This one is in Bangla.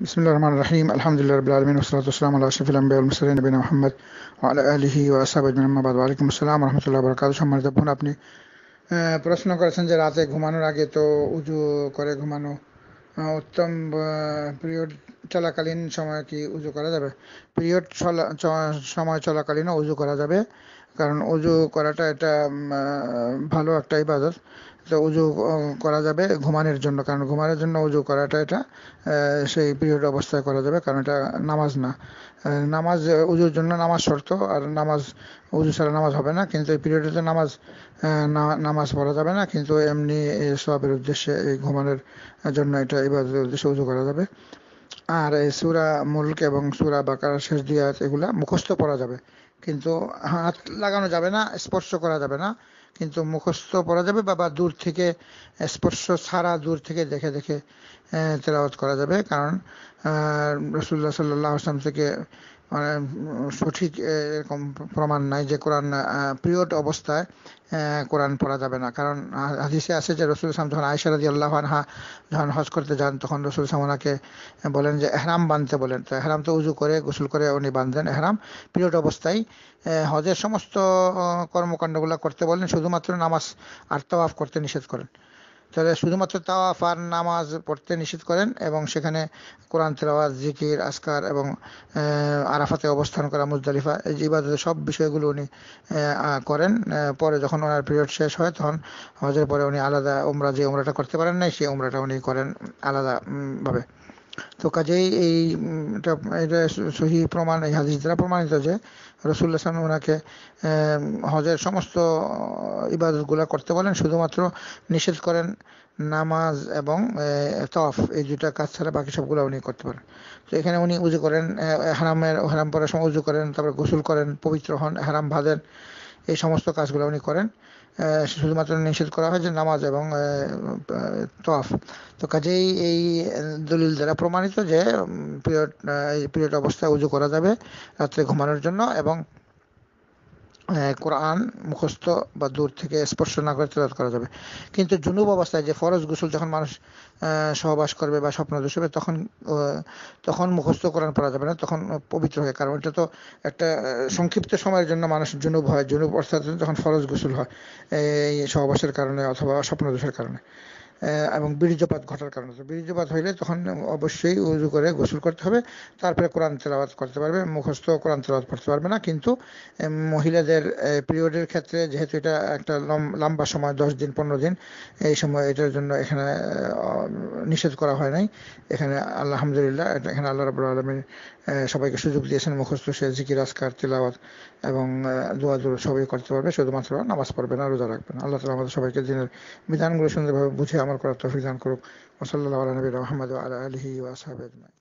بسم الله الرحمن الرحيم الحمد لله رب العالمين والصلاة والسلام على أشرف الأنبياء والمرسلين نبينا محمد وعلى آله وأصحابه أجمعين أما بعد وعليكم السلام ورحمة الله وبركاته সম্মানিত বোন আপনি প্রশ্ন করেছেন যে রাতে ঘুমানোর আগে তো উজু করে ঘুমানো উত্তম পিরিয়ড চলাকালীন সময় কি উজু করা যাবে পিরিয়ড সময় চলাকালীনও উজু করা যাবে কারণ উজু করাটা এটা ভালো একটা ইবাদত এটা উজু করা যাবে ঘুমানোর জন্য কারণ ঘুমানোর জন্য উজু করাটা এটা সেই পিরিয়ড অবস্থায় করা যাবে কারণ এটা নামাজ না নামাজ উজুর জন্য নামাজ শর্ত আর নামাজ উজু ছাড়া নামাজ হবে না কিন্তু এই পিরিয়ডে তো নামাজ নামাজ পড়া যাবে না কিন্তু এমনি সবের উদ্দেশ্যে এই ঘুমানোর জন্য এটা এবার উদ্দেশ্যে উজু করা যাবে আর এই সুরা মুলক এবং সুরা বাকার শেষ দিয়ে এগুলা মুখস্থ পড়া যাবে কিন্তু হাত লাগানো যাবে না স্পর্শ করা যাবে না কিন্তু মুখস্থ পড়া যাবে বা দূর থেকে স্পর্শ ছাড়া দূর থেকে দেখে দেখে তেলাওয়াত করা যাবে কারণ রসুল্লাহ সাল্লাহ আসলাম থেকে মানে সঠিক এরকম প্রমাণ নাই যে কোরআন পিরিয়ড অবস্থায় কোরআন পড়া যাবে না কারণ হাদিসে আছে যে রসুল ইসলাম যখন আয়সা রাজি আল্লাহ আনহা যখন হজ করতে যান তখন রসুল ইসলাম ওনাকে বলেন যে এহরাম বাঁধতে বলেন তো এহরাম তো উজু করে গোসল করে উনি বাঁধলেন এহরাম পিরিয়ড অবস্থায় হজের সমস্ত কর্মকাণ্ডগুলো করতে বলেন শুধুমাত্র নামাজ আর করতে নিষেধ করেন তাহলে শুধুমাত্র তাওয়াফ আর নামাজ পড়তে নিষেধ করেন এবং সেখানে কোরআন তেলাওয়াত জিকির আসকার এবং আরাফাতে অবস্থান করা মুজদালিফা এই ইবাদতের সব বিষয়গুলো উনি করেন পরে যখন ওনার পিরিয়ড শেষ হয় তখন হজের পরে উনি আলাদা ওমরা যে ওমরাটা করতে পারেন নাই সেই ওমরাটা উনি করেন আলাদাভাবে তো কাজেই এই সহি প্রমাণ এই হাদিস দ্বারা প্রমাণিত যে রসুল্লাহ সালাম ওনাকে হজের সমস্ত ইবাদতগুলো করতে বলেন শুধুমাত্র নিষেধ করেন নামাজ এবং তফ এই দুটা কাজ ছাড়া বাকি সবগুলো উনি করতে পারেন তো এখানে উনি উজু করেন হারামের হারাম পরার সময় উজু করেন তারপর গোসল করেন পবিত্র হন হারাম ভাদেন এই সমস্ত কাজগুলো উনি করেন শুধুমাত্র নিষেধ করা হয়েছে নামাজ এবং তফ তো কাজেই এই দলিল দ্বারা প্রমাণিত যে পিরিয়ড পিরিয়ড অবস্থায় উজু করা যাবে রাত্রে ঘুমানোর জন্য এবং কোরআন মুখস্থ বা দূর থেকে স্পর্শ না করে তেলাত করা যাবে কিন্তু জুনুব অবস্থায় যে ফরজ গোসল যখন মানুষ সহবাস করবে বা স্বপ্ন দোষ হবে তখন তখন মুখস্থ কোরআন পড়া যাবে না তখন পবিত্র হয় কারণ এটা তো একটা সংক্ষিপ্ত সময়ের জন্য মানুষ জুনুব হয় জুনুব অর্থাৎ যখন ফরজ গোসল হয় এই সহবাসের কারণে অথবা স্বপ্ন দোষের কারণে এবং বীর্যপাত ঘটার কারণে বীর্যপাত হইলে তখন অবশ্যই উজু করে গোসল করতে হবে তারপরে কোরআন তেলাওয়াত করতে পারবে মুখস্থ কোরআন তেলাওয়াত করতে পারবে না কিন্তু মহিলাদের পিরিয়ডের ক্ষেত্রে যেহেতু এটা একটা লম্বা সময় দশ দিন পনেরো দিন এই সময় এটার জন্য এখানে নিষেধ করা হয় নাই এখানে আলহামদুলিল্লাহ এখানে আল্লাহ রাবুল আলমিন সবাইকে সুযোগ দিয়েছেন মুখস্থ সে জিকির আসকার তেলাওয়াত এবং দোয়া দোয়া সবাই করতে পারবে শুধুমাত্র নামাজ পড়বে না রোজা রাখবে না আল্লাহ তালা আমাদের সবাইকে দিনের বিধানগুলো সুন্দরভাবে বুঝে আমল করার তৌফিক দান করুক ওসল্লা আলা নবীর রহমদ আলা আলহি ওয়াসাহাব আজমাই